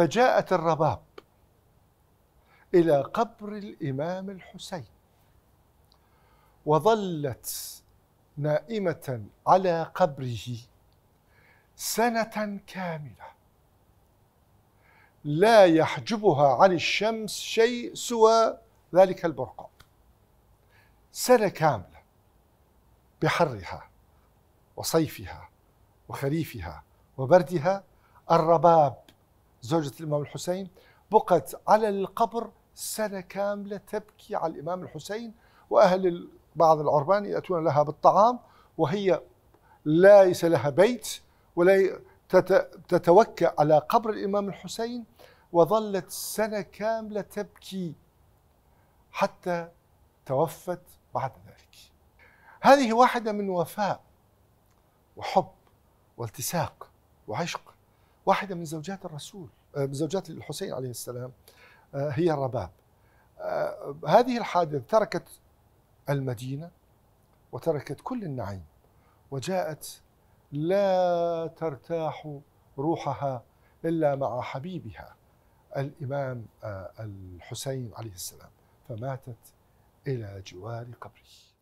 فجاءت الرباب إلى قبر الإمام الحسين وظلت نائمة على قبره سنة كاملة لا يحجبها عن الشمس شيء سوى ذلك البرقع سنة كاملة بحرها وصيفها وخريفها وبردها الرباب زوجة الإمام الحسين بقت على القبر سنة كاملة تبكي على الإمام الحسين وأهل بعض العربان يأتون لها بالطعام وهي ليس لها بيت ولا تتوكأ على قبر الإمام الحسين وظلت سنة كاملة تبكي حتى توفت بعد ذلك هذه واحدة من وفاء وحب والتساق وعشق واحدة من زوجات الرسول آه، من زوجات الحسين عليه السلام آه، هي الرباب آه، هذه الحادثة تركت المدينة وتركت كل النعيم وجاءت لا ترتاح روحها إلا مع حبيبها الإمام الحسين عليه السلام فماتت إلى جوار قبره